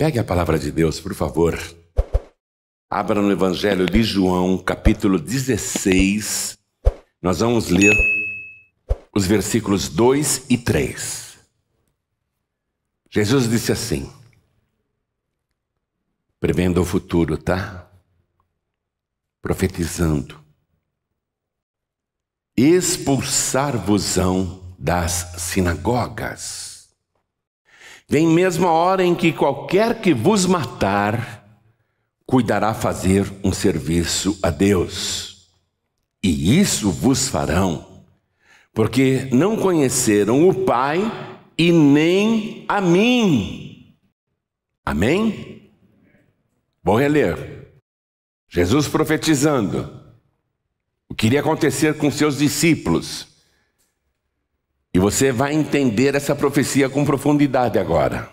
Pegue a palavra de Deus, por favor. Abra no Evangelho de João, capítulo 16. Nós vamos ler os versículos 2 e 3. Jesus disse assim: prevendo o futuro, tá? Profetizando. Expulsar-vos-ão das sinagogas mesmo mesma hora em que qualquer que vos matar, cuidará fazer um serviço a Deus. E isso vos farão, porque não conheceram o Pai e nem a mim. Amém? Vou reler. Jesus profetizando o que iria acontecer com seus discípulos. E você vai entender essa profecia com profundidade agora.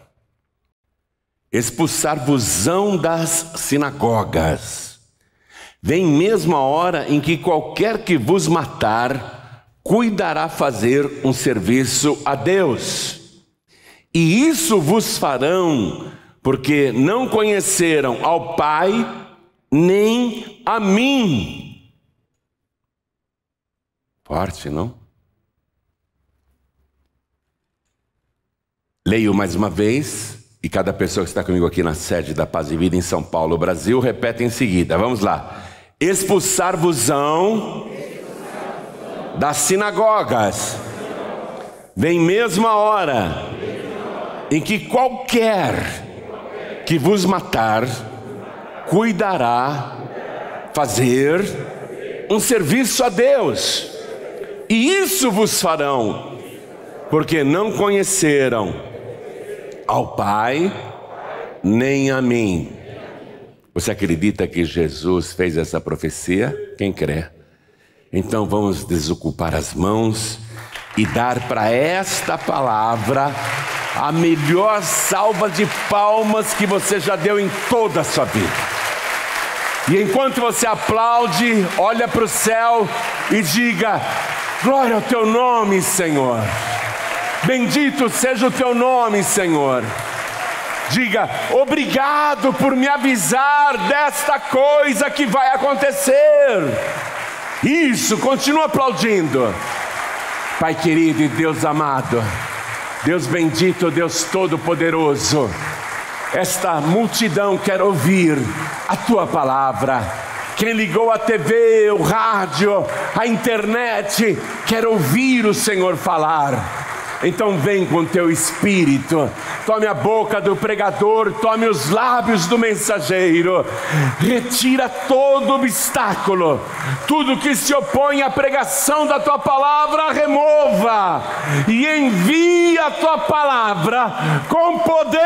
Expulsar-vosão das sinagogas. Vem mesmo a hora em que qualquer que vos matar cuidará fazer um serviço a Deus. E isso vos farão, porque não conheceram ao Pai nem a mim. Forte, não? Leio mais uma vez e cada pessoa que está comigo aqui na sede da Paz e Vida em São Paulo, Brasil, repete em seguida. Vamos lá. Expulsar-vos-ão das sinagogas. Vem mesma hora em que qualquer que vos matar cuidará fazer um serviço a Deus. E isso vos farão, porque não conheceram ao Pai, nem a mim. Você acredita que Jesus fez essa profecia? Quem crê? Então vamos desocupar as mãos e dar para esta palavra a melhor salva de palmas que você já deu em toda a sua vida. E enquanto você aplaude, olha para o céu e diga: Glória ao teu nome, Senhor. Bendito seja o teu nome, Senhor. Diga, obrigado por me avisar desta coisa que vai acontecer. Isso, continua aplaudindo. Pai querido e Deus amado, Deus bendito, Deus todo-poderoso, esta multidão quer ouvir a tua palavra. Quem ligou a TV, o rádio, a internet, quer ouvir o Senhor falar. Então vem com teu espírito, tome a boca do pregador, tome os lábios do mensageiro, retira todo obstáculo, tudo que se opõe à pregação da tua palavra, remova e envia a tua palavra com poder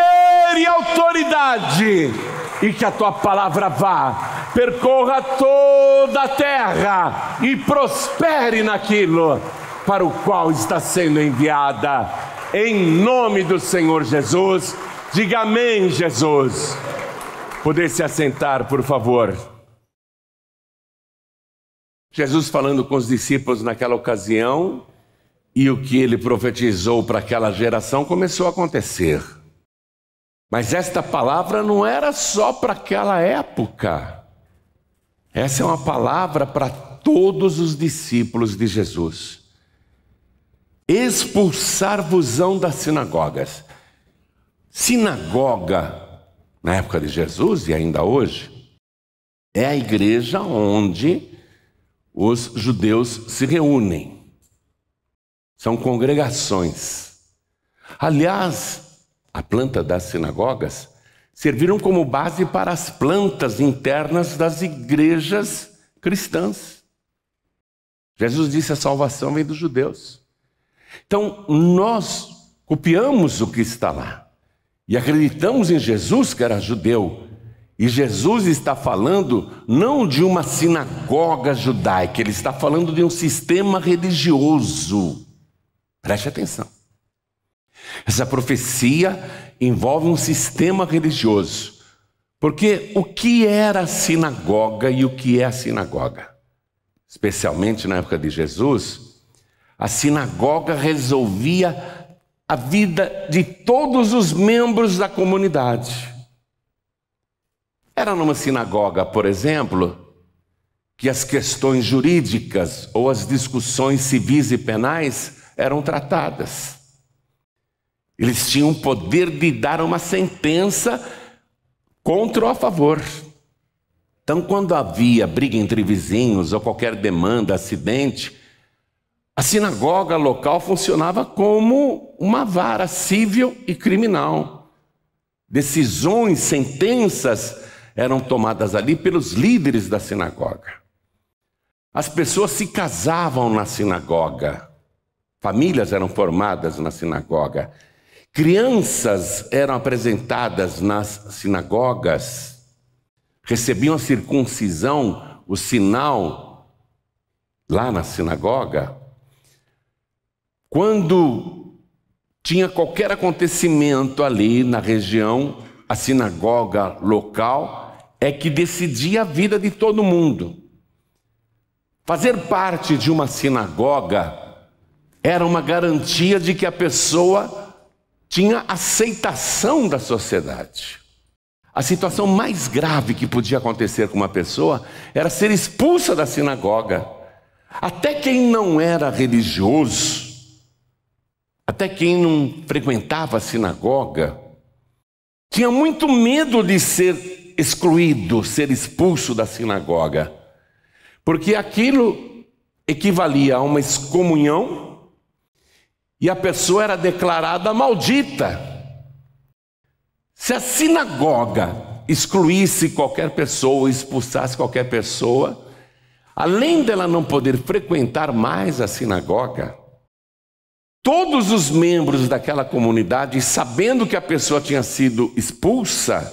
e autoridade, e que a tua palavra vá percorra toda a terra e prospere naquilo para o qual está sendo enviada. Em nome do Senhor Jesus, diga amém, Jesus. Poder se assentar, por favor. Jesus falando com os discípulos naquela ocasião, e o que ele profetizou para aquela geração começou a acontecer. Mas esta palavra não era só para aquela época. Essa é uma palavra para todos os discípulos de Jesus expulsar-vosão das sinagogas. Sinagoga, na época de Jesus e ainda hoje, é a igreja onde os judeus se reúnem. São congregações. Aliás, a planta das sinagogas serviram como base para as plantas internas das igrejas cristãs. Jesus disse: a salvação vem dos judeus. Então, nós copiamos o que está lá e acreditamos em Jesus, que era judeu. E Jesus está falando não de uma sinagoga judaica, ele está falando de um sistema religioso. Preste atenção. Essa profecia envolve um sistema religioso. Porque o que era a sinagoga e o que é a sinagoga? Especialmente na época de Jesus, a sinagoga resolvia a vida de todos os membros da comunidade. Era numa sinagoga, por exemplo, que as questões jurídicas ou as discussões civis e penais eram tratadas. Eles tinham o poder de dar uma sentença contra ou a favor. Então, quando havia briga entre vizinhos ou qualquer demanda, acidente, a sinagoga local funcionava como uma vara civil e criminal. Decisões, sentenças eram tomadas ali pelos líderes da sinagoga. As pessoas se casavam na sinagoga, famílias eram formadas na sinagoga, crianças eram apresentadas nas sinagogas, recebiam a circuncisão, o sinal, lá na sinagoga. Quando tinha qualquer acontecimento ali na região, a sinagoga local é que decidia a vida de todo mundo. Fazer parte de uma sinagoga era uma garantia de que a pessoa tinha aceitação da sociedade. A situação mais grave que podia acontecer com uma pessoa era ser expulsa da sinagoga. Até quem não era religioso até quem não frequentava a sinagoga, tinha muito medo de ser excluído, ser expulso da sinagoga, porque aquilo equivalia a uma excomunhão e a pessoa era declarada maldita. Se a sinagoga excluísse qualquer pessoa, expulsasse qualquer pessoa, além dela não poder frequentar mais a sinagoga, Todos os membros daquela comunidade, sabendo que a pessoa tinha sido expulsa,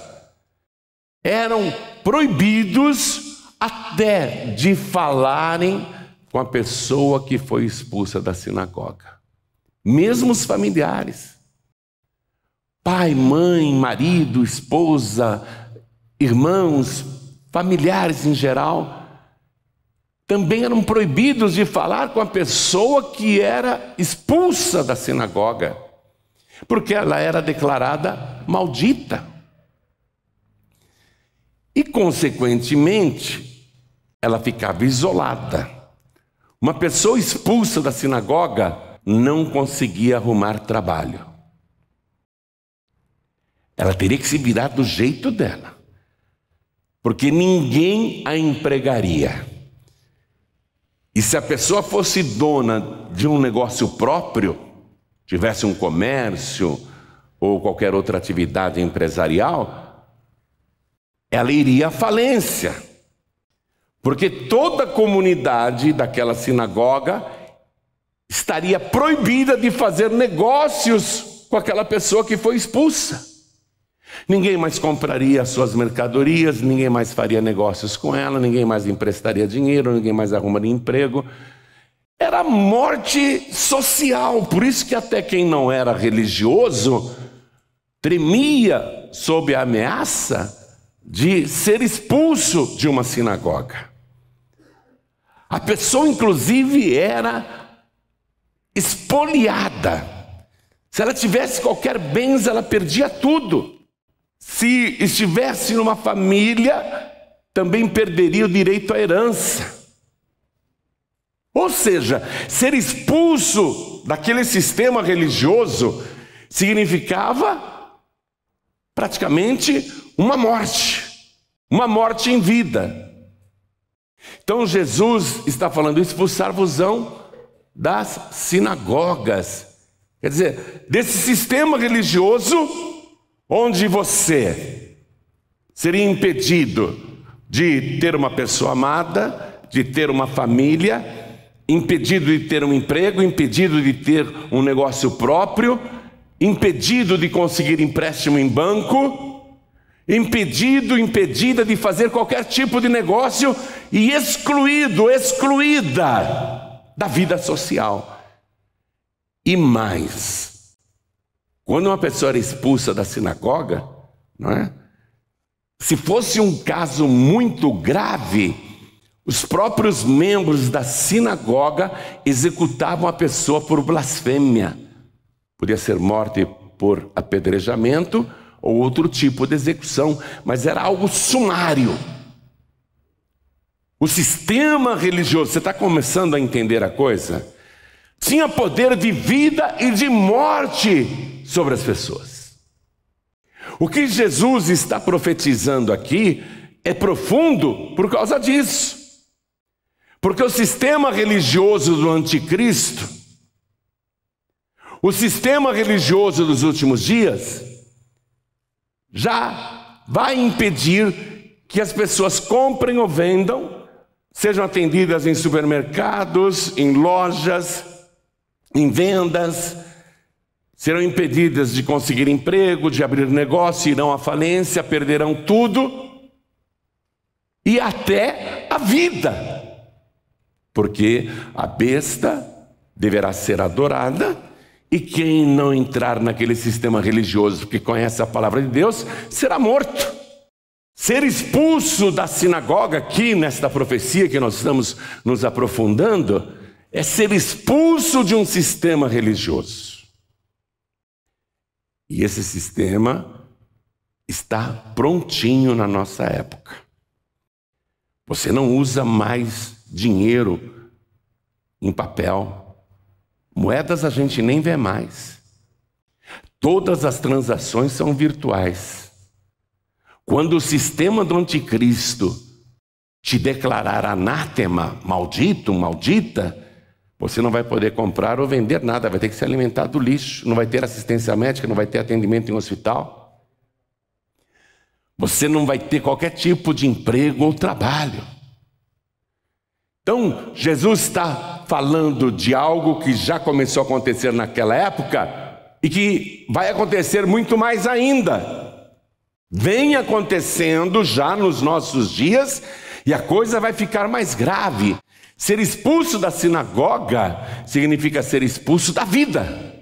eram proibidos até de falarem com a pessoa que foi expulsa da sinagoga, mesmo os familiares. Pai, mãe, marido, esposa, irmãos, familiares em geral, também eram proibidos de falar com a pessoa que era expulsa da sinagoga, porque ela era declarada maldita. E, consequentemente, ela ficava isolada. Uma pessoa expulsa da sinagoga não conseguia arrumar trabalho. Ela teria que se virar do jeito dela, porque ninguém a empregaria. E se a pessoa fosse dona de um negócio próprio, tivesse um comércio ou qualquer outra atividade empresarial, ela iria à falência. Porque toda a comunidade daquela sinagoga estaria proibida de fazer negócios com aquela pessoa que foi expulsa. Ninguém mais compraria as suas mercadorias, ninguém mais faria negócios com ela, ninguém mais emprestaria dinheiro, ninguém mais arrumaria emprego. Era morte social, por isso que até quem não era religioso tremia sob a ameaça de ser expulso de uma sinagoga. A pessoa, inclusive, era espoliada. Se ela tivesse qualquer bens, ela perdia tudo. Se estivesse numa família, também perderia o direito à herança. Ou seja, ser expulso daquele sistema religioso significava praticamente uma morte, uma morte em vida. Então Jesus está falando: expulsar-vosão das sinagogas. Quer dizer, desse sistema religioso onde você seria impedido de ter uma pessoa amada, de ter uma família, impedido de ter um emprego, impedido de ter um negócio próprio, impedido de conseguir empréstimo em banco, impedido, impedida de fazer qualquer tipo de negócio e excluído, excluída da vida social. E mais, quando uma pessoa era expulsa da sinagoga, não é? se fosse um caso muito grave, os próprios membros da sinagoga executavam a pessoa por blasfêmia. Podia ser morte por apedrejamento ou outro tipo de execução, mas era algo sumário. O sistema religioso, você está começando a entender a coisa? Tinha poder de vida e de morte sobre as pessoas. O que Jesus está profetizando aqui é profundo por causa disso. Porque o sistema religioso do anticristo, o sistema religioso dos últimos dias, já vai impedir que as pessoas comprem ou vendam, sejam atendidas em supermercados, em lojas, em vendas, serão impedidas de conseguir emprego, de abrir negócio, irão à falência, perderão tudo e até a vida. Porque a besta deverá ser adorada e quem não entrar naquele sistema religioso que conhece a palavra de Deus será morto. Ser expulso da sinagoga aqui nesta profecia que nós estamos nos aprofundando é ser expulso de um sistema religioso. E esse sistema está prontinho na nossa época. Você não usa mais dinheiro em papel. Moedas a gente nem vê mais. Todas as transações são virtuais. Quando o sistema do anticristo te declarar anátema, maldito, maldita, você não vai poder comprar ou vender nada, vai ter que se alimentar do lixo, não vai ter assistência médica, não vai ter atendimento em hospital. Você não vai ter qualquer tipo de emprego ou trabalho. Então, Jesus está falando de algo que já começou a acontecer naquela época e que vai acontecer muito mais ainda. Vem acontecendo já nos nossos dias e a coisa vai ficar mais grave. Ser expulso da sinagoga significa ser expulso da vida,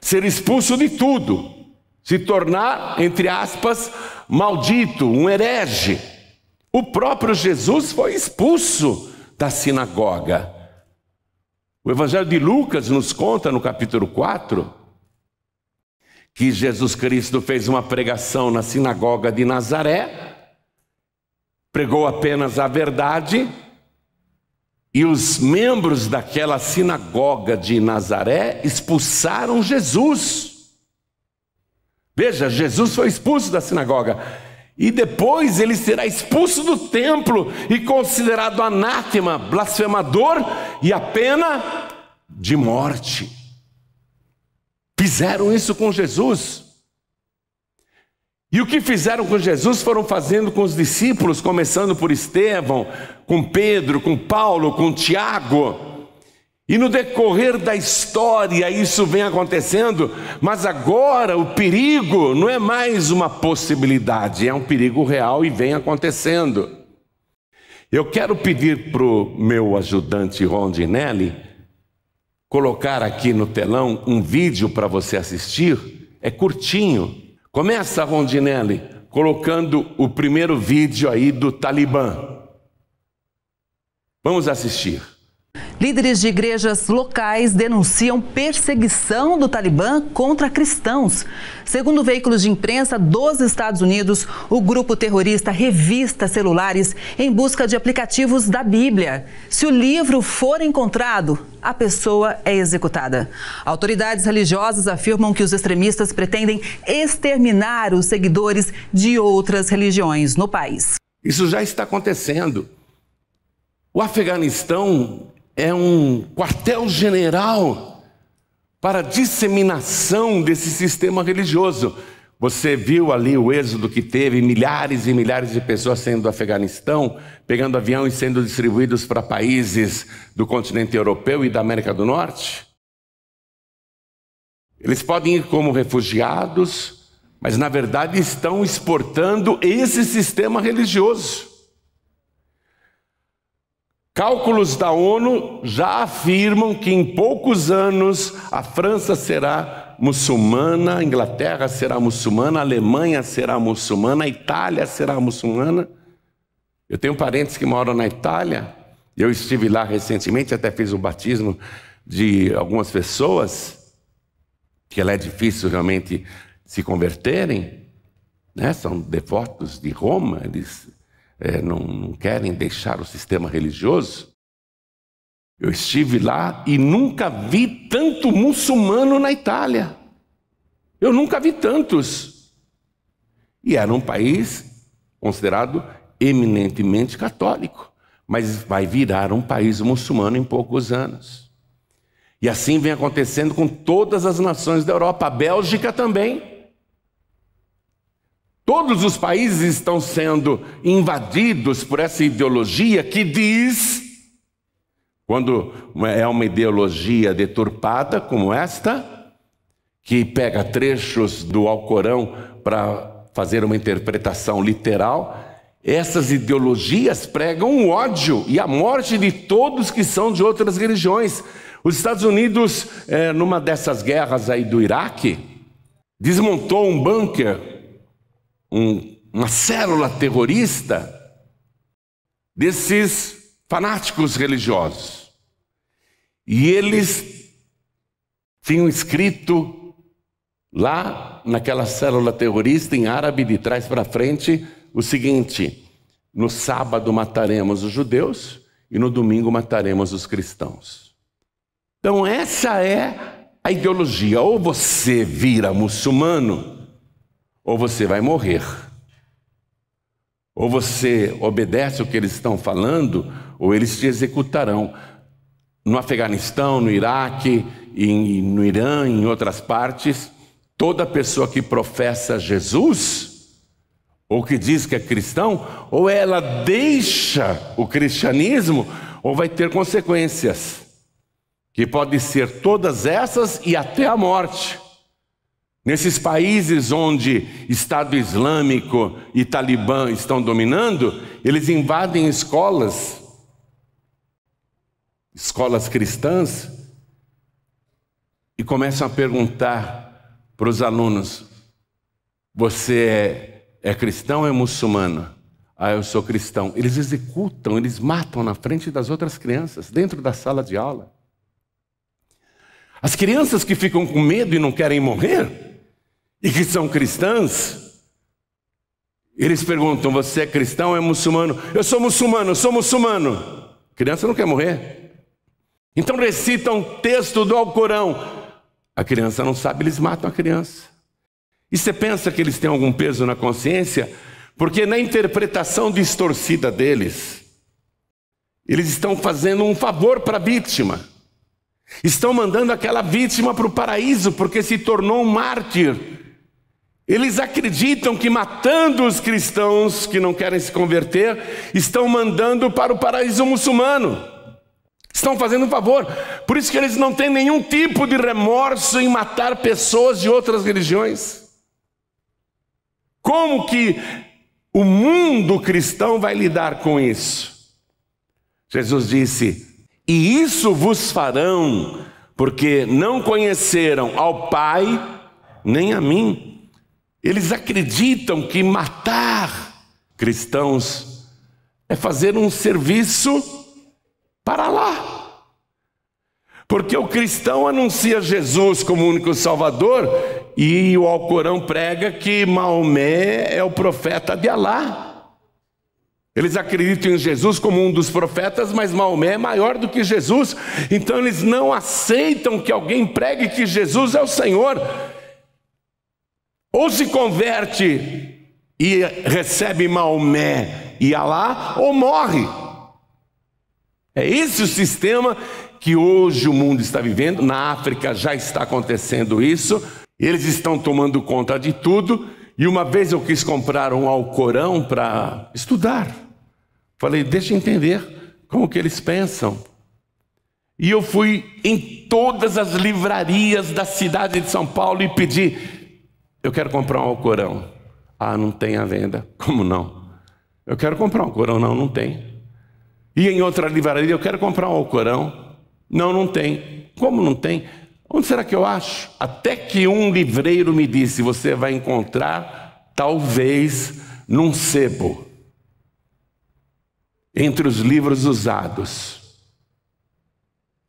ser expulso de tudo, se tornar, entre aspas, maldito, um herege. O próprio Jesus foi expulso da sinagoga. O Evangelho de Lucas nos conta no capítulo 4 que Jesus Cristo fez uma pregação na sinagoga de Nazaré, pregou apenas a verdade e os membros daquela sinagoga de Nazaré expulsaram Jesus. Veja, Jesus foi expulso da sinagoga. E depois ele será expulso do templo e considerado anátema, blasfemador e a pena de morte. Fizeram isso com Jesus. E o que fizeram com Jesus foram fazendo com os discípulos, começando por Estevão, com Pedro, com Paulo, com Tiago. E no decorrer da história isso vem acontecendo, mas agora o perigo não é mais uma possibilidade, é um perigo real e vem acontecendo. Eu quero pedir para o meu ajudante Rondinelli colocar aqui no telão um vídeo para você assistir, é curtinho. Começa, Rondinelli, colocando o primeiro vídeo aí do Talibã. Vamos assistir. Líderes de igrejas locais denunciam perseguição do Talibã contra cristãos. Segundo veículos de imprensa dos Estados Unidos, o grupo terrorista revista celulares em busca de aplicativos da Bíblia. Se o livro for encontrado, a pessoa é executada. Autoridades religiosas afirmam que os extremistas pretendem exterminar os seguidores de outras religiões no país. Isso já está acontecendo. O Afeganistão é um quartel-general para a disseminação desse sistema religioso. Você viu ali o êxodo que teve, milhares e milhares de pessoas saindo do Afeganistão, pegando avião e sendo distribuídos para países do continente europeu e da América do Norte? Eles podem ir como refugiados, mas na verdade estão exportando esse sistema religioso. Cálculos da ONU já afirmam que em poucos anos a França será muçulmana, a Inglaterra será muçulmana, a Alemanha será muçulmana, a Itália será muçulmana. Eu tenho parentes que moram na Itália, eu estive lá recentemente, até fiz o batismo de algumas pessoas, que é difícil realmente se converterem, né? são devotos de Roma, eles é, não, não querem deixar o sistema religioso. Eu estive lá e nunca vi tanto muçulmano na Itália. Eu nunca vi tantos. E era um país considerado eminentemente católico, mas vai virar um país muçulmano em poucos anos. E assim vem acontecendo com todas as nações da Europa, a Bélgica também. Todos os países estão sendo invadidos por essa ideologia que diz, quando é uma ideologia deturpada como esta, que pega trechos do Alcorão para fazer uma interpretação literal, essas ideologias pregam o ódio e a morte de todos que são de outras religiões. Os Estados Unidos, é, numa dessas guerras aí do Iraque, desmontou um bunker um, uma célula terrorista desses fanáticos religiosos. E eles tinham escrito lá naquela célula terrorista em árabe de trás para frente o seguinte: no sábado mataremos os judeus e no domingo mataremos os cristãos. Então essa é a ideologia. Ou você vira muçulmano, ou você vai morrer. Ou você obedece o que eles estão falando, ou eles te executarão. No Afeganistão, no Iraque, em, no Irã, em outras partes, toda pessoa que professa Jesus, ou que diz que é cristão, ou ela deixa o cristianismo, ou vai ter consequências, que podem ser todas essas e até a morte. Nesses países onde Estado Islâmico e Talibã estão dominando, eles invadem escolas, escolas cristãs, e começam a perguntar para os alunos: Você é, é cristão ou é muçulmano? Ah, eu sou cristão. Eles executam, eles matam na frente das outras crianças, dentro da sala de aula. As crianças que ficam com medo e não querem morrer e que são cristãs, eles perguntam: Você é cristão ou é muçulmano? Eu sou muçulmano, eu sou muçulmano. A criança não quer morrer. Então recitam um texto do Alcorão. A criança não sabe, eles matam a criança. E você pensa que eles têm algum peso na consciência? Porque na interpretação distorcida deles, eles estão fazendo um favor para a vítima. Estão mandando aquela vítima para o paraíso, porque se tornou um mártir eles acreditam que matando os cristãos que não querem se converter, estão mandando para o paraíso muçulmano. Estão fazendo um favor. Por isso que eles não têm nenhum tipo de remorso em matar pessoas de outras religiões. Como que o mundo cristão vai lidar com isso? Jesus disse: "E isso vos farão, porque não conheceram ao Pai nem a mim." Eles acreditam que matar cristãos é fazer um serviço para lá. Porque o cristão anuncia Jesus como único Salvador e o Alcorão prega que Maomé é o profeta de Alá. Eles acreditam em Jesus como um dos profetas, mas Maomé é maior do que Jesus. Então eles não aceitam que alguém pregue que Jesus é o Senhor. Ou se converte e recebe Maomé e Alá, ou morre. É esse o sistema que hoje o mundo está vivendo. Na África já está acontecendo isso. Eles estão tomando conta de tudo. E uma vez eu quis comprar um Alcorão para estudar. Falei, deixa eu entender como que eles pensam. E eu fui em todas as livrarias da cidade de São Paulo e pedi: eu quero comprar um Alcorão. Ah, não tem à venda. Como não? Eu quero comprar um Alcorão. Não, não tem. E em outra livraria, eu quero comprar um Alcorão. Não, não tem. Como não tem? Onde será que eu acho? Até que um livreiro me disse: você vai encontrar, talvez, num sebo, entre os livros usados.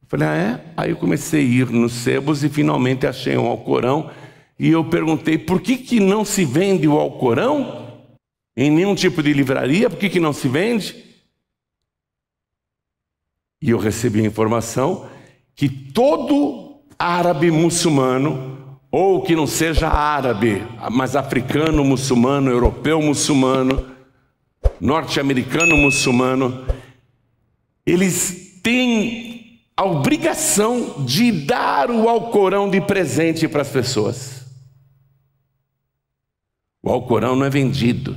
falei: ah, é? Aí eu comecei a ir nos sebos e finalmente achei um Alcorão e eu perguntei por que, que não se vende o Alcorão em nenhum tipo de livraria, por que, que não se vende? E eu recebi a informação que todo árabe muçulmano, ou que não seja árabe, mas africano muçulmano, europeu muçulmano, norte-americano muçulmano, eles têm a obrigação de dar o Alcorão de presente para as pessoas. O Alcorão não é vendido.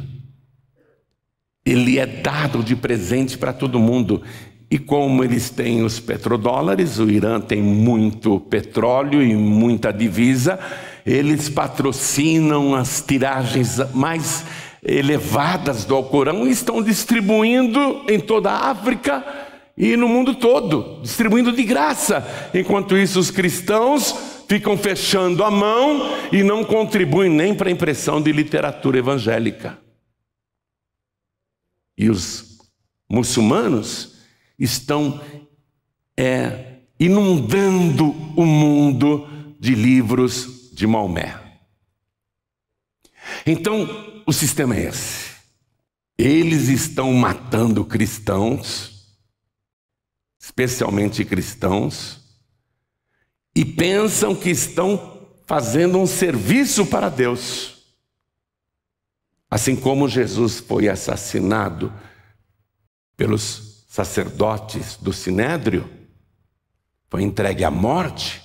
Ele é dado de presente para todo mundo. E como eles têm os petrodólares, o Irã tem muito petróleo e muita divisa, eles patrocinam as tiragens mais elevadas do Alcorão e estão distribuindo em toda a África e no mundo todo, distribuindo de graça. Enquanto isso, os cristãos ficam fechando a mão e não contribuem nem para a impressão de literatura evangélica. E os muçulmanos estão é, inundando o mundo de livros de Maomé. Então, o sistema é esse. Eles estão matando cristãos, especialmente cristãos, e pensam que estão fazendo um serviço para Deus. Assim como Jesus foi assassinado pelos sacerdotes do Sinédrio, foi entregue à morte,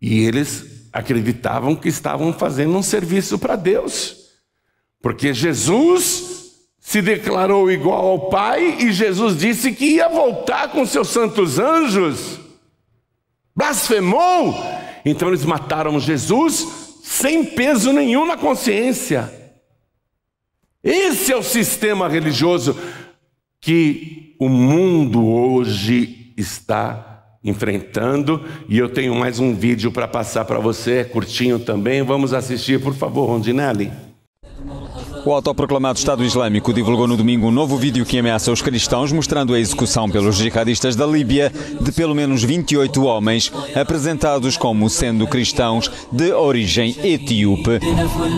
e eles acreditavam que estavam fazendo um serviço para Deus, porque Jesus se declarou igual ao Pai e Jesus disse que ia voltar com seus santos anjos Blasfemou! Então eles mataram Jesus sem peso nenhum na consciência. Esse é o sistema religioso que o mundo hoje está enfrentando. E eu tenho mais um vídeo para passar para você, é curtinho também. Vamos assistir, por favor, Rondinelli. O autoproclamado Estado Islâmico divulgou no domingo um novo vídeo que ameaça os cristãos, mostrando a execução pelos jihadistas da Líbia de pelo menos 28 homens, apresentados como sendo cristãos de origem etíope.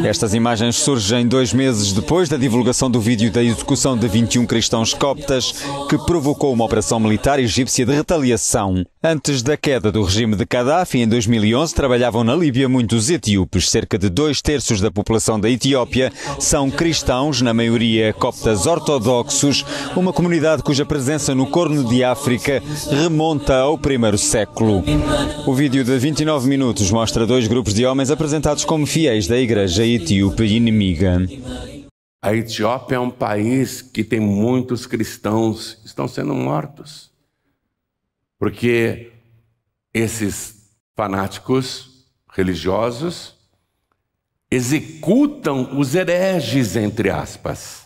Estas imagens surgem dois meses depois da divulgação do vídeo da execução de 21 cristãos coptas, que provocou uma operação militar egípcia de retaliação. Antes da queda do regime de Gaddafi, em 2011, trabalhavam na Líbia muitos etíopes. Cerca de dois terços da população da Etiópia são cristãos, na maioria coptas ortodoxos, uma comunidade cuja presença no Corno de África remonta ao primeiro século. O vídeo de 29 minutos mostra dois grupos de homens apresentados como fiéis da igreja etíope inimiga. A Etiópia é um país que tem muitos cristãos que estão sendo mortos. Porque esses fanáticos religiosos executam os hereges, entre aspas.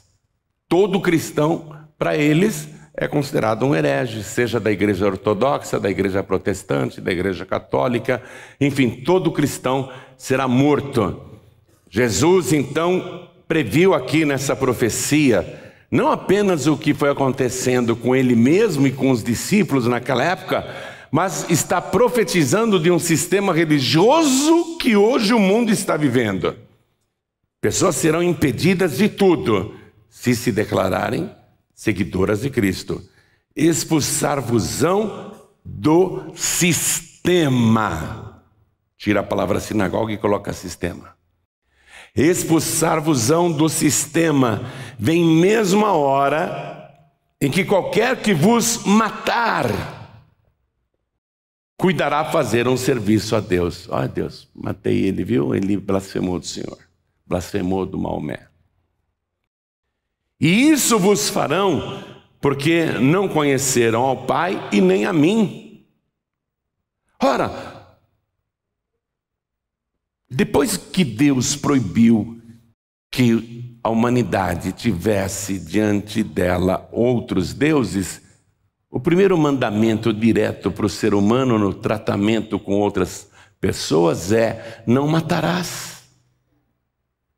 Todo cristão, para eles, é considerado um herege, seja da igreja ortodoxa, da igreja protestante, da igreja católica, enfim, todo cristão será morto. Jesus, então, previu aqui nessa profecia não apenas o que foi acontecendo com ele mesmo e com os discípulos naquela época, mas está profetizando de um sistema religioso que hoje o mundo está vivendo. Pessoas serão impedidas de tudo se se declararem seguidoras de Cristo. Expulsar-vos-ão do sistema. Tira a palavra sinagoga e coloca sistema. Expulsar-vos-ão do sistema. Vem mesma hora em que qualquer que vos matar cuidará fazer um serviço a Deus. Olha Deus, matei ele, viu? Ele blasfemou do Senhor, blasfemou do Maomé. E isso vos farão, porque não conheceram ao Pai e nem a mim. Ora, depois que Deus proibiu que a humanidade tivesse diante dela outros deuses, o primeiro mandamento direto para o ser humano no tratamento com outras pessoas é: não matarás.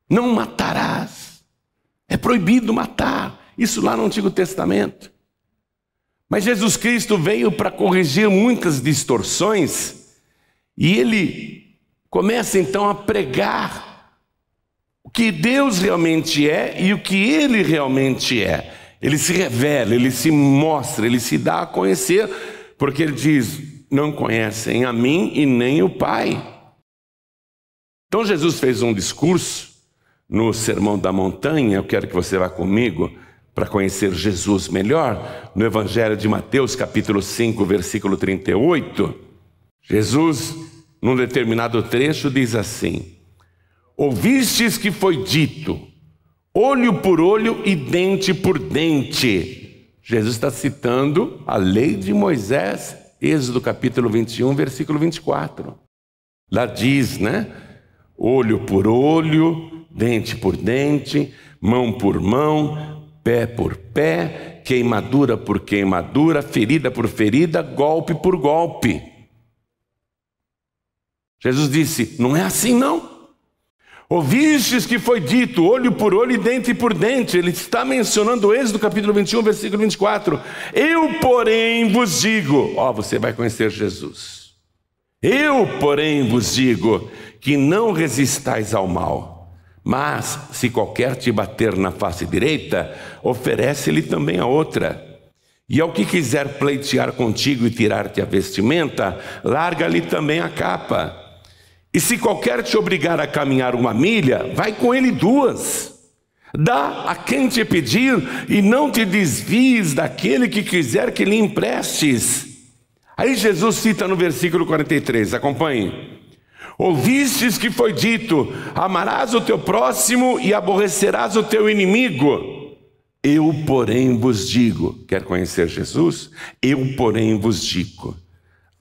Não matarás. É proibido matar. Isso lá no Antigo Testamento. Mas Jesus Cristo veio para corrigir muitas distorções e ele começa então a pregar o que Deus realmente é e o que ele realmente é. Ele se revela, ele se mostra, ele se dá a conhecer, porque ele diz: Não conhecem a mim e nem o Pai. Então Jesus fez um discurso no Sermão da Montanha, eu quero que você vá comigo para conhecer Jesus melhor, no Evangelho de Mateus, capítulo 5, versículo 38. Jesus, num determinado trecho, diz assim: Ouvistes que foi dito, olho por olho e dente por dente. Jesus está citando a lei de Moisés, Êxodo capítulo 21, versículo 24. Lá diz, né? Olho por olho, dente por dente, mão por mão, pé por pé, queimadura por queimadura, ferida por ferida, golpe por golpe. Jesus disse: não é assim não. Ouvistes que foi dito, olho por olho e dente por dente. Ele está mencionando o Êxodo capítulo 21, versículo 24. Eu, porém, vos digo: Ó, oh, você vai conhecer Jesus. Eu, porém, vos digo que não resistais ao mal, mas se qualquer te bater na face direita, oferece-lhe também a outra. E ao que quiser pleitear contigo e tirar-te a vestimenta, larga-lhe também a capa. E se qualquer te obrigar a caminhar uma milha, vai com ele duas. Dá a quem te pedir e não te desvies daquele que quiser que lhe emprestes. Aí Jesus cita no versículo 43, acompanhe. Ouvistes que foi dito: amarás o teu próximo e aborrecerás o teu inimigo. Eu, porém, vos digo: quer conhecer Jesus? Eu, porém, vos digo: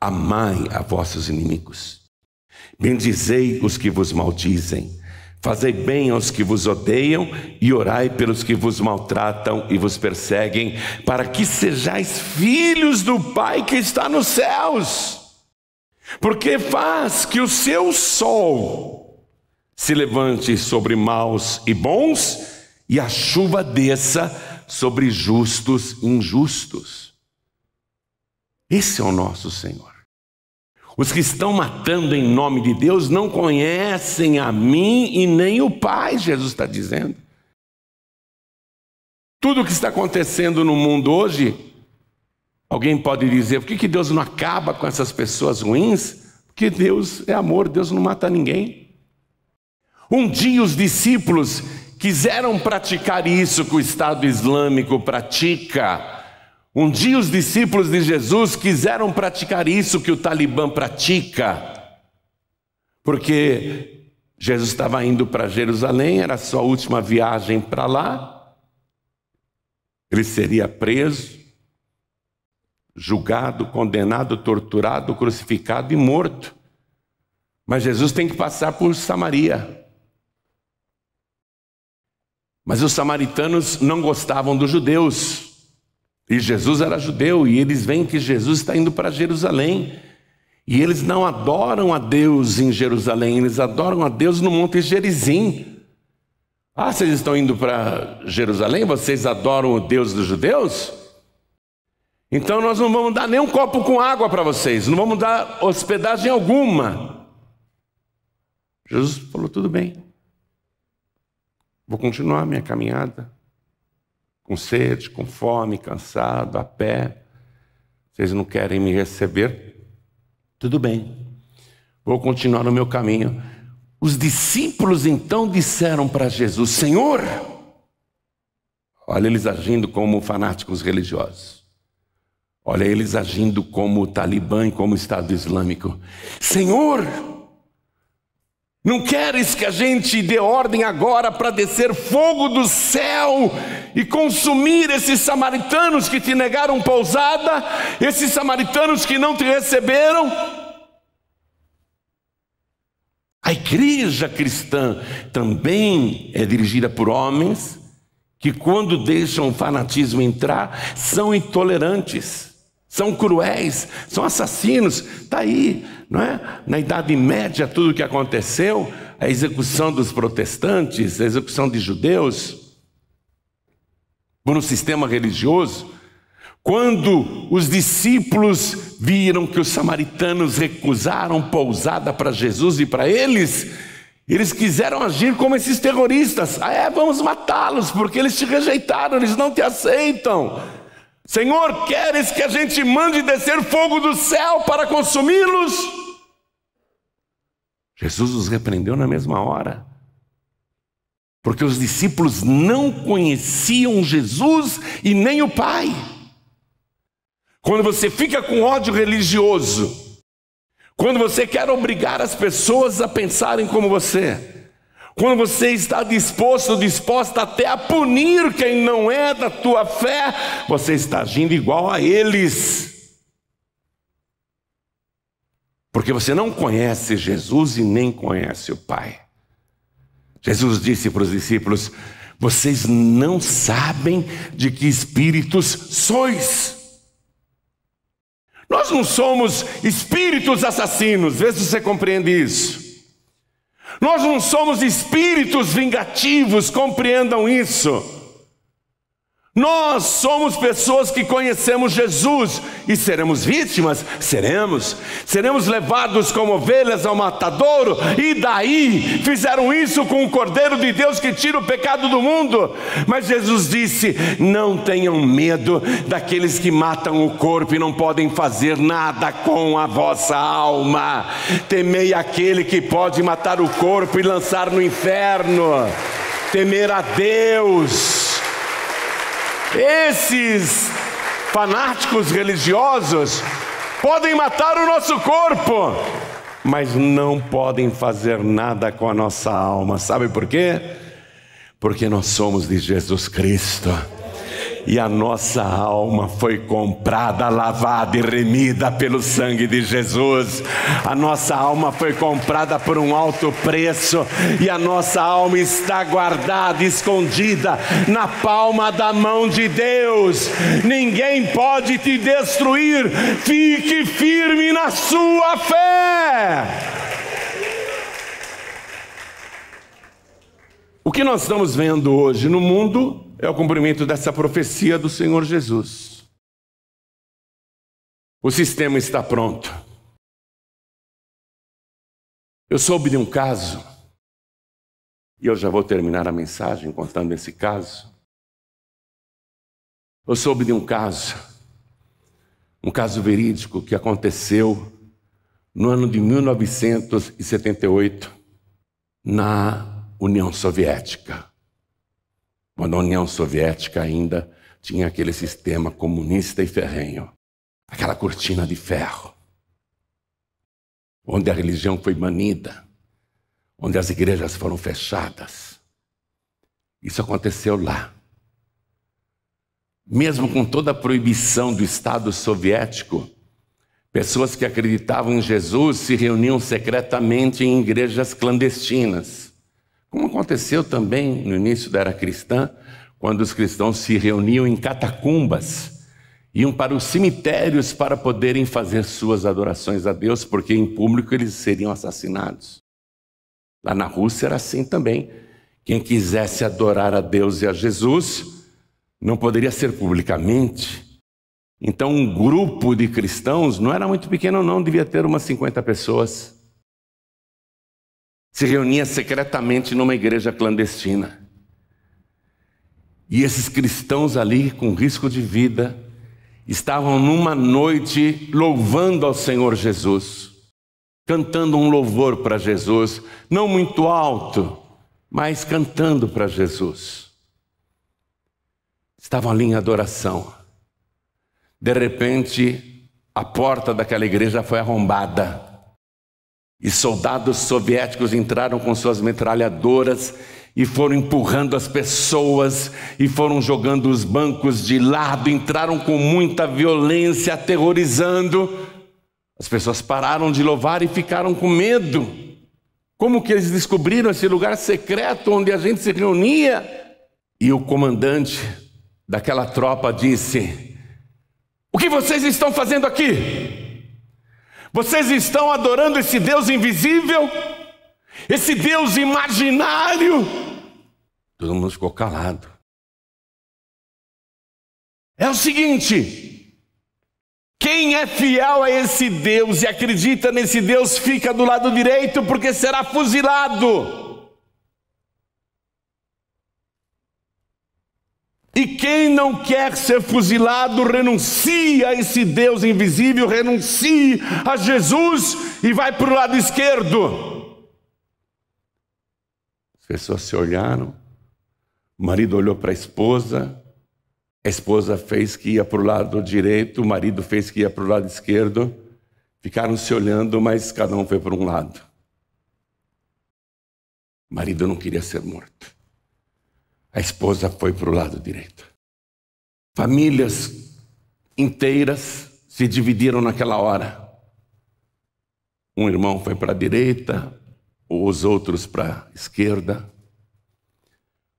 amai a vossos inimigos. Bendizei os que vos maldizem, fazei bem aos que vos odeiam e orai pelos que vos maltratam e vos perseguem, para que sejais filhos do Pai que está nos céus. Porque faz que o seu sol se levante sobre maus e bons e a chuva desça sobre justos e injustos. Esse é o nosso Senhor. Os que estão matando em nome de Deus não conhecem a mim e nem o Pai, Jesus está dizendo. Tudo o que está acontecendo no mundo hoje, alguém pode dizer: por que, que Deus não acaba com essas pessoas ruins? Porque Deus é amor, Deus não mata ninguém. Um dia os discípulos quiseram praticar isso que o Estado Islâmico pratica um dia os discípulos de Jesus quiseram praticar isso que o Talibã pratica, porque Jesus estava indo para Jerusalém, era a sua última viagem para lá, ele seria preso, julgado, condenado, torturado, crucificado e morto. Mas Jesus tem que passar por Samaria. Mas os samaritanos não gostavam dos judeus. E Jesus era judeu, e eles veem que Jesus está indo para Jerusalém. E eles não adoram a Deus em Jerusalém, eles adoram a Deus no Monte Gerizim. Ah, vocês estão indo para Jerusalém? Vocês adoram o Deus dos judeus? Então nós não vamos dar nem um copo com água para vocês, não vamos dar hospedagem alguma. Jesus falou: tudo bem, vou continuar minha caminhada, com sede, com fome, cansado, a pé. Vocês não querem me receber? Tudo bem, vou continuar no meu caminho. Os discípulos então disseram para Jesus: Senhor, olha eles agindo como fanáticos religiosos, olha eles agindo como talibã e como Estado Islâmico: Senhor, não queres que a gente dê ordem agora para descer fogo do céu e consumir esses samaritanos que te negaram pousada, esses samaritanos que não te receberam? A igreja cristã também é dirigida por homens que, quando deixam o fanatismo entrar, são intolerantes são cruéis, são assassinos. Está aí, não é? Na Idade Média, tudo o que aconteceu, a execução dos protestantes, a execução de judeus, por um sistema religioso. Quando os discípulos viram que os samaritanos recusaram pousada para Jesus e para eles, eles quiseram agir como esses terroristas. Ah, é, vamos matá-los, porque eles te rejeitaram, eles não te aceitam. Senhor, queres que a gente mande descer fogo do céu para consumi-los? Jesus os repreendeu na mesma hora, porque os discípulos não conheciam Jesus e nem o Pai. Quando você fica com ódio religioso, quando você quer obrigar as pessoas a pensarem como você, quando você está disposto, disposta até a punir quem não é da tua fé, você está agindo igual a eles. Porque você não conhece Jesus e nem conhece o Pai. Jesus disse para os discípulos: Vocês não sabem de que espíritos sois. Nós não somos espíritos assassinos, vê se você compreende isso. Nós não somos espíritos vingativos, compreendam isso. Nós somos pessoas que conhecemos Jesus e seremos vítimas? Seremos. Seremos levados como ovelhas ao matadouro? E daí? Fizeram isso com o Cordeiro de Deus que tira o pecado do mundo. Mas Jesus disse: Não tenham medo daqueles que matam o corpo e não podem fazer nada com a vossa alma. Temei aquele que pode matar o corpo e lançar no inferno. Temer a Deus esses fanáticos religiosos podem matar o nosso corpo, mas não podem fazer nada com a nossa alma. Sabe por quê? Porque nós somos de Jesus Cristo e a nossa alma foi comprada, lavada e remida pelo sangue de Jesus. A nossa alma foi comprada por um alto preço e a nossa alma está guardada, escondida na palma da mão de Deus. Ninguém pode te destruir. Fique firme na sua fé. O que nós estamos vendo hoje no mundo é o cumprimento dessa profecia do Senhor Jesus. O sistema está pronto. Eu soube de um caso, e eu já vou terminar a mensagem contando esse caso. Eu soube de um caso, um caso verídico que aconteceu no ano de 1978 na União Soviética. Quando a União Soviética ainda tinha aquele sistema comunista e ferrenho, aquela cortina de ferro, onde a religião foi banida, onde as igrejas foram fechadas. Isso aconteceu lá. Mesmo com toda a proibição do Estado soviético, pessoas que acreditavam em Jesus se reuniam secretamente em igrejas clandestinas como aconteceu também no início da era cristã, quando os cristãos se reuniam em catacumbas, iam para os cemitérios para poderem fazer suas adorações a Deus, porque em público eles seriam assassinados. Lá na Rússia era assim também. Quem quisesse adorar a Deus e a Jesus não poderia ser publicamente, então, um grupo de cristãos não era muito pequeno, não, devia ter umas 50 pessoas se reunia secretamente numa igreja clandestina. E esses cristãos ali, com risco de vida, estavam numa noite louvando ao Senhor Jesus, cantando um louvor para Jesus, não muito alto, mas cantando para Jesus. Estavam ali em adoração. De repente, a porta daquela igreja foi arrombada. E soldados soviéticos entraram com suas metralhadoras e foram empurrando as pessoas e foram jogando os bancos de lado, entraram com muita violência, aterrorizando. As pessoas pararam de louvar e ficaram com medo. Como que eles descobriram esse lugar secreto onde a gente se reunia? E o comandante daquela tropa disse: O que vocês estão fazendo aqui? Vocês estão adorando esse Deus invisível? Esse Deus imaginário? Todo mundo ficou calado. É o seguinte: quem é fiel a esse Deus e acredita nesse Deus fica do lado direito porque será fuzilado. E quem não quer ser fuzilado, renuncie a esse Deus invisível, renuncie a Jesus e vai para o lado esquerdo. As pessoas se olharam, o marido olhou para a esposa, a esposa fez que ia para o lado direito, o marido fez que ia para o lado esquerdo, ficaram se olhando, mas cada um foi para um lado. O marido não queria ser morto a esposa foi para o lado direito. Famílias inteiras se dividiram naquela hora. Um irmão foi para a direita, os outros para a esquerda.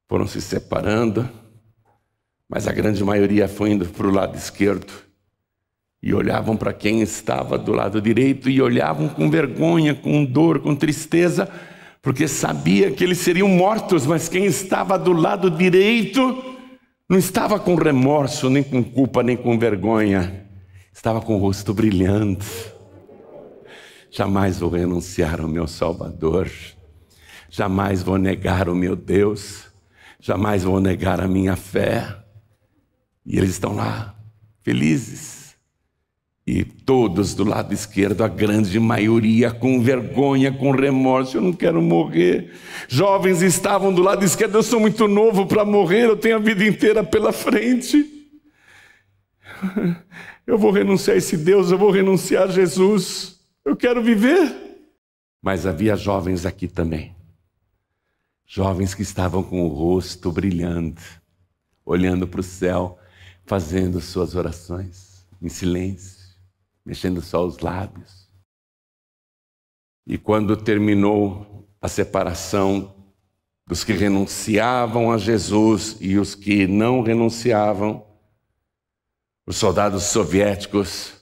Foram se separando, mas a grande maioria foi indo para o lado esquerdo. E olhavam para quem estava do lado direito e olhavam com vergonha, com dor, com tristeza porque sabia que eles seriam mortos, mas quem estava do lado direito não estava com remorso, nem com culpa, nem com vergonha, estava com o rosto brilhando. Jamais vou renunciar ao meu Salvador, jamais vou negar o meu Deus, jamais vou negar a minha fé. E eles estão lá, felizes. E todos do lado esquerdo, a grande maioria, com vergonha, com remorso, eu não quero morrer. Jovens estavam do lado esquerdo, eu sou muito novo para morrer, eu tenho a vida inteira pela frente. Eu vou renunciar a esse Deus, eu vou renunciar a Jesus, eu quero viver. Mas havia jovens aqui também, jovens que estavam com o rosto brilhando, olhando para o céu, fazendo suas orações em silêncio mexendo só os lábios. E quando terminou a separação dos que renunciavam a Jesus e os que não renunciavam, os soldados soviéticos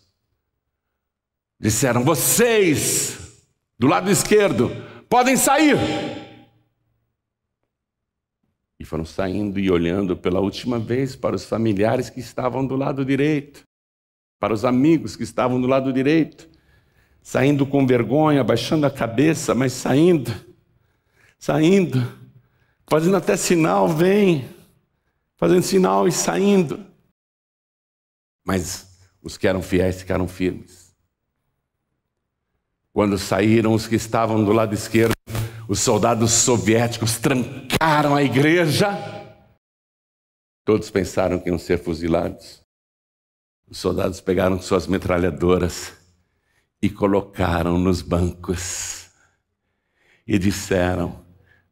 disseram: Vocês, do lado esquerdo, podem sair. E foram saindo e olhando pela última vez para os familiares que estavam do lado direito para os amigos que estavam do lado direito, saindo com vergonha, baixando a cabeça, mas saindo, saindo, fazendo até sinal, vem, fazendo sinal e saindo. Mas os que eram fiéis ficaram firmes. Quando saíram os que estavam do lado esquerdo, os soldados soviéticos trancaram a igreja. Todos pensaram que iam ser fuzilados. Os soldados pegaram suas metralhadoras e colocaram nos bancos e disseram: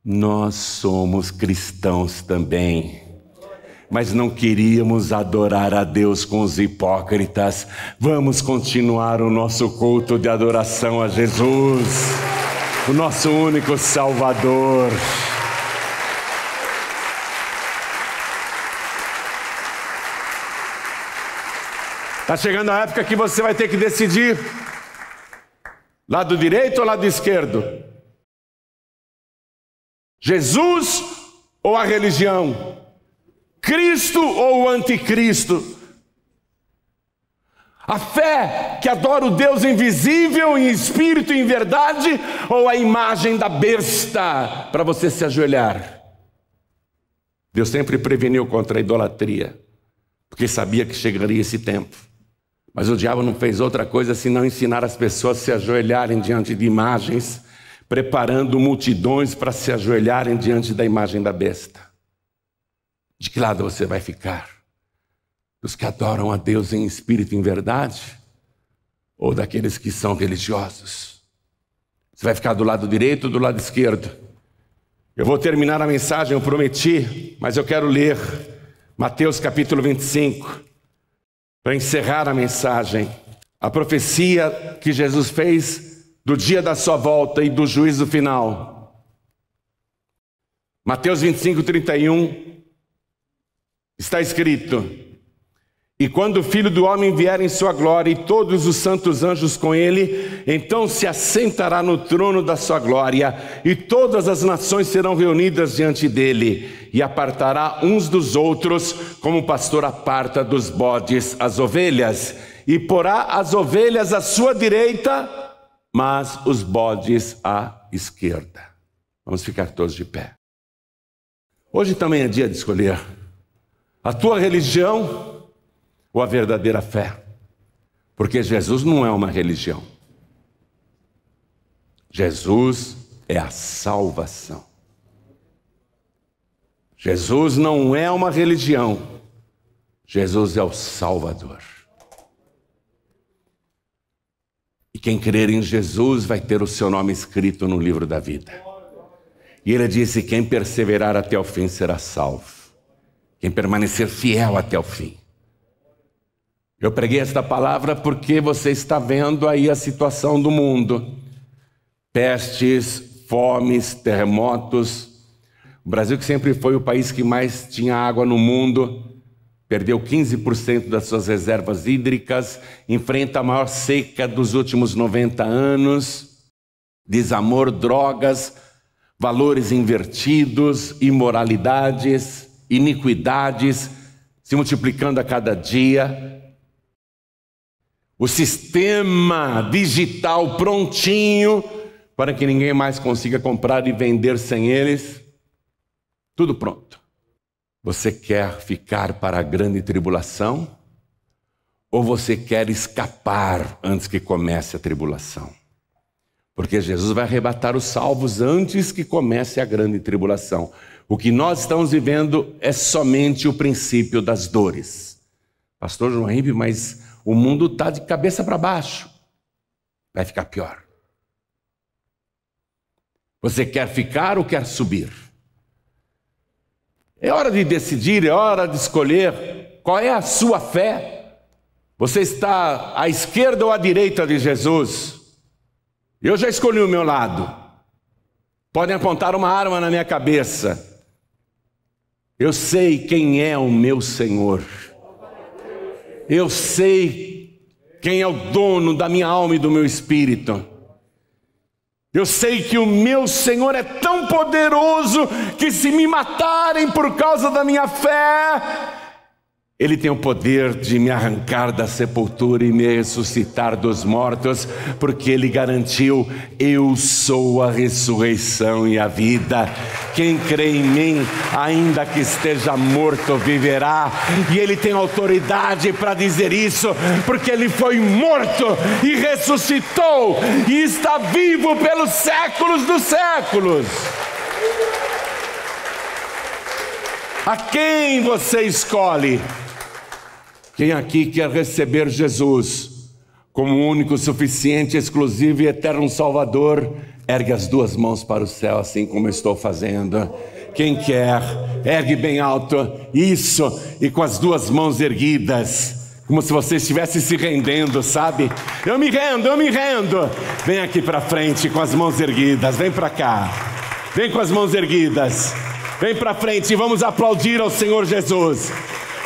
Nós somos cristãos também mas não queríamos adorar a Deus com os hipócritas. Vamos continuar o nosso culto de adoração a Jesus, o nosso único Salvador. Está chegando a época que você vai ter que decidir: lado direito ou lado esquerdo? Jesus ou a religião? Cristo ou o anticristo? A fé que adora o Deus invisível em espírito e em verdade, ou a imagem da besta para você se ajoelhar? Deus sempre preveniu contra a idolatria, porque sabia que chegaria esse tempo. Mas o diabo não fez outra coisa senão ensinar as pessoas a se ajoelharem diante de imagens, preparando multidões para se ajoelharem diante da imagem da besta. De que lado você vai ficar? Dos que adoram a Deus em espírito e em verdade? Ou daqueles que são religiosos? Você vai ficar do lado direito ou do lado esquerdo? Eu vou terminar a mensagem, eu prometi, mas eu quero ler Mateus capítulo 25 para encerrar a mensagem, a profecia que Jesus fez do dia da sua volta e do juízo final. Mateus 25, 31, está escrito: e quando o filho do homem vier em sua glória e todos os santos anjos com ele, então se assentará no trono da sua glória, e todas as nações serão reunidas diante dele, e apartará uns dos outros, como o pastor aparta dos bodes as ovelhas, e porá as ovelhas à sua direita, mas os bodes à esquerda. Vamos ficar todos de pé. Hoje também é dia de escolher a tua religião ou a verdadeira fé. Porque Jesus não é uma religião. Jesus é a salvação. Jesus não é uma religião. Jesus é o Salvador. E quem crer em Jesus vai ter o seu nome escrito no livro da vida. E ele disse: quem perseverar até o fim será salvo. Quem permanecer fiel até o fim. Eu preguei esta palavra porque você está vendo aí a situação do mundo: pestes, fomes, terremotos. O Brasil, que sempre foi o país que mais tinha água no mundo, perdeu 15% das suas reservas hídricas, enfrenta a maior seca dos últimos 90 anos, desamor, drogas, valores invertidos, imoralidades, iniquidades se multiplicando a cada dia, o sistema digital prontinho para que ninguém mais consiga comprar e vender sem eles. Tudo pronto. Você quer ficar para a grande tribulação? Ou você quer escapar antes que comece a tribulação? Porque Jesus vai arrebatar os salvos antes que comece a grande tribulação. O que nós estamos vivendo é somente o princípio das dores. Pastor João Ribe, mas o mundo está de cabeça para baixo. Vai ficar pior. Você quer ficar ou quer subir? É hora de decidir, é hora de escolher qual é a sua fé. Você está à esquerda ou à direita de Jesus? Eu já escolhi o meu lado. Podem apontar uma arma na minha cabeça. Eu sei quem é o meu Senhor. Eu sei quem é o dono da minha alma e do meu espírito. Eu sei que o meu Senhor é tão poderoso que se me matarem por causa da minha fé, ele tem o poder de me arrancar da sepultura e me ressuscitar dos mortos, porque Ele garantiu: Eu sou a ressurreição e a vida. Quem crê em mim, ainda que esteja morto, viverá. E Ele tem autoridade para dizer isso, porque Ele foi morto e ressuscitou, e está vivo pelos séculos dos séculos. A quem você escolhe? Quem aqui quer receber Jesus como único, suficiente, exclusivo e eterno Salvador? Ergue as duas mãos para o céu, assim como estou fazendo. Quem quer, ergue bem alto, isso, e com as duas mãos erguidas, como se você estivesse se rendendo, sabe? Eu me rendo, eu me rendo. Vem aqui para frente com as mãos erguidas, vem para cá. Vem com as mãos erguidas. Vem para frente e vamos aplaudir ao Senhor Jesus.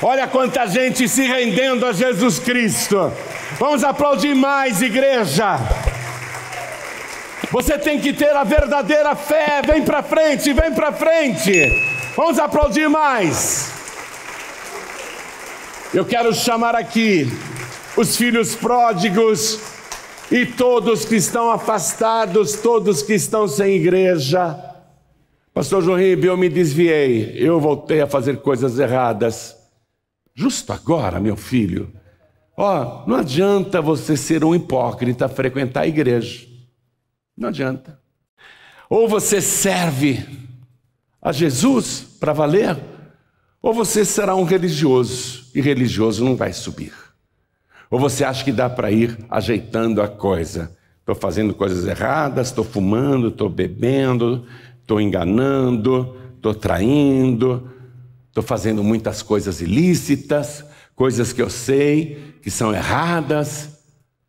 Olha quanta gente se rendendo a Jesus Cristo. Vamos aplaudir mais, igreja. Você tem que ter a verdadeira fé. Vem para frente, vem para frente. Vamos aplaudir mais. Eu quero chamar aqui os filhos pródigos e todos que estão afastados, todos que estão sem igreja. Pastor João Ribeiro, eu me desviei, eu voltei a fazer coisas erradas. Justo agora, meu filho. Ó, não adianta você ser um hipócrita, frequentar a igreja. Não adianta. Ou você serve a Jesus para valer, ou você será um religioso e religioso não vai subir. Ou você acha que dá para ir ajeitando a coisa? Estou fazendo coisas erradas, estou fumando, estou bebendo, estou enganando, estou traindo, estou fazendo muitas coisas ilícitas, coisas que eu sei que são erradas,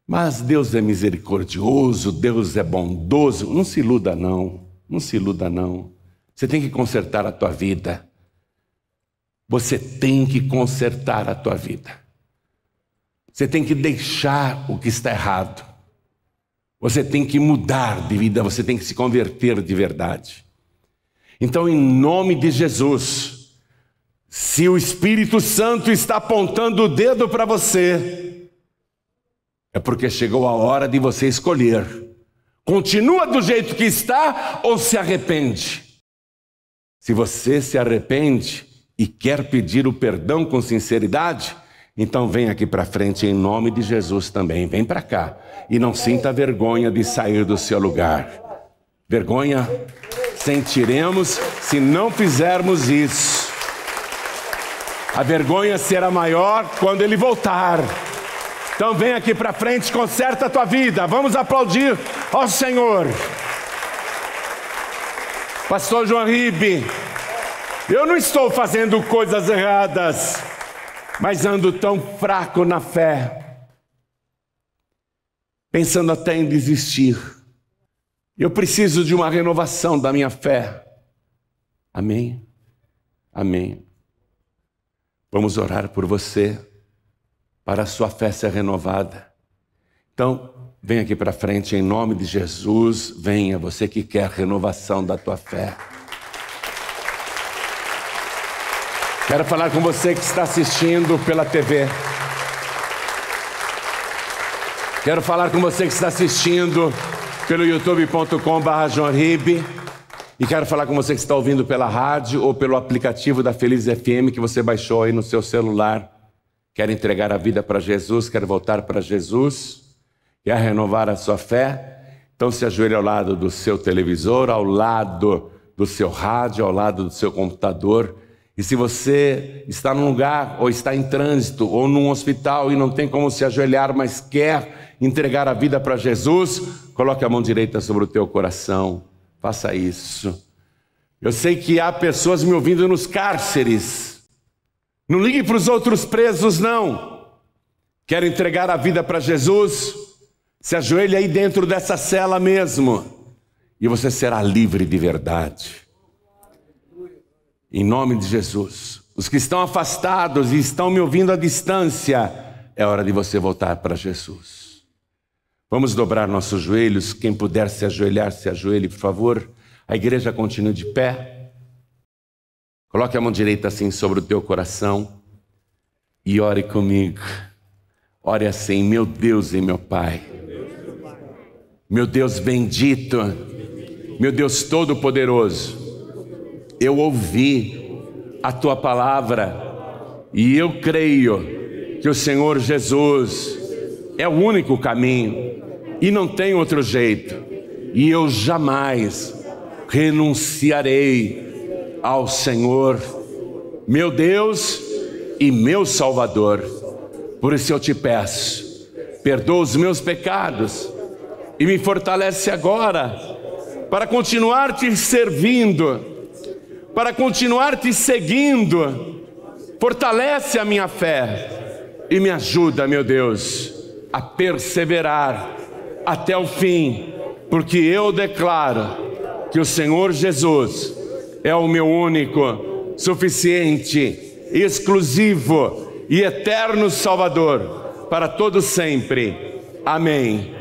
mas Deus é misericordioso, Deus é bondoso. Não se iluda, não, não se iluda, não. Você tem que consertar a tua vida. Você tem que consertar a tua vida. Você tem que deixar o que está errado. Você tem que mudar de vida, você tem que se converter de verdade. Então, em nome de Jesus, se o Espírito Santo está apontando o dedo para você, é porque chegou a hora de você escolher. Continua do jeito que está ou se arrepende? Se você se arrepende e quer pedir o perdão com sinceridade, então vem aqui para frente em nome de Jesus também. Vem para cá e não sinta vergonha de sair do seu lugar. Vergonha sentiremos se não fizermos isso. A vergonha será maior quando ele voltar. Então vem aqui para frente, conserta a tua vida. Vamos aplaudir ao Senhor. Pastor João Ribe, eu não estou fazendo coisas erradas, mas ando tão fraco na fé, pensando até em desistir. Eu preciso de uma renovação da minha fé. Amém. Amém. Vamos orar por você, para a sua fé ser renovada. Então, vem aqui para frente, em nome de Jesus, venha você que quer renovação da tua fé. Quero falar com você que está assistindo pela TV. Quero falar com você que está assistindo pelo youtube.com.br. E quero falar com você que está ouvindo pela rádio ou pelo aplicativo da Feliz FM que você baixou aí no seu celular. Quer entregar a vida para Jesus, quer voltar para Jesus, quer renovar a sua fé? Então se ajoelhe ao lado do seu televisor, ao lado do seu rádio, ao lado do seu computador. E se você está num lugar, ou está em trânsito, ou num hospital e não tem como se ajoelhar, mas quer entregar a vida para Jesus, coloque a mão direita sobre o teu coração Faça isso. Eu sei que há pessoas me ouvindo nos cárceres. Não ligue para os outros presos, não. Quer entregar a vida para Jesus? Se ajoelhe aí dentro dessa cela mesmo. E você será livre de verdade. Em nome de Jesus. Os que estão afastados e estão me ouvindo à distância, é hora de você voltar para Jesus. Vamos dobrar nossos joelhos. Quem puder se ajoelhar, se ajoelhe, por favor. A igreja continua de pé. Coloque a mão direita assim sobre o teu coração e ore comigo. Ore assim, meu Deus e meu Pai. Meu Deus bendito, meu Deus todo-poderoso, eu ouvi a tua palavra e eu creio que o Senhor Jesus é o único caminho e não tem outro jeito. E eu jamais renunciarei ao Senhor, meu Deus e meu Salvador. Por isso eu te peço, perdoa os meus pecados e me fortalece agora para continuar te servindo, para continuar te seguindo. Fortalece a minha fé e me ajuda, meu Deus a perseverar até o fim, porque eu declaro que o Senhor Jesus é o meu único, suficiente, exclusivo e eterno Salvador para todo sempre. Amém.